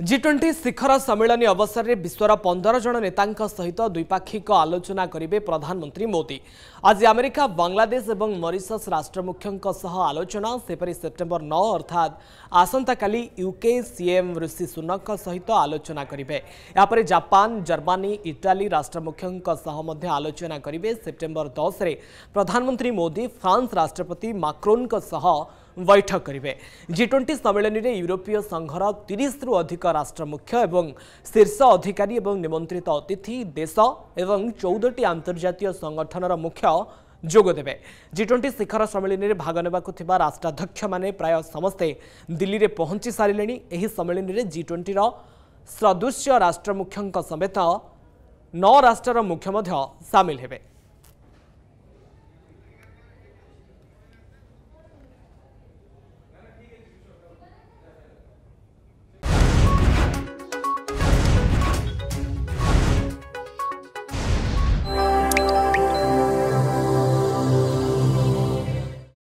जि ट्वेंटी शिखर सम्मेलन अवसर में विश्व पंदर जन नेता सहित द्विपाक्षिक आलोचना करे प्रधानमंत्री मोदी आज आमेरिका बांग्लादेश और मरीसस राष्ट्रमुख्यों आलोचना सेपरी सेप्टेम्बर नौ अर्थात आसंता काली यूके सीएम ऋषि सुनक सहित आलोचना करेंगे यापर जापान जर्मानी इटाली राष्ट्रमुख्यों आलोचना करेंगे सेप्टेम्बर दस प्रधानमंत्री मोदी फ्रांस राष्ट्रपति माक्रोन ବୈଠକ କରିବେ ଜି ଟ୍ୱେଣ୍ଟି ସମ୍ମିଳନୀରେ ୟୁରୋପୀୟ ସଂଘର ତିରିଶରୁ ଅଧିକ ରାଷ୍ଟ୍ର ମୁଖ୍ୟ ଏବଂ ଶୀର୍ଷ ଅଧିକାରୀ ଏବଂ ନିମନ୍ତ୍ରିତ ଅତିଥି ଦେଶ ଏବଂ ଚଉଦଟି ଆନ୍ତର୍ଜାତୀୟ ସଂଗଠନର ମୁଖ୍ୟ যোগদেবে জি টোয়েন্টি শিখর সম্মিলনীরে ভাগ নেওয়া রাষ্ট্রাধ্যক্ষ মানে প্রায় সমস্তে দিল্লীরে পৌঁছি সারে এই সম্মিলনীরে জি টোয়েন্টির সদৃশ্য রাষ্ট্রমুখ্য সমেত ন রাষ্ট্রর মুখ্য সামিল হবে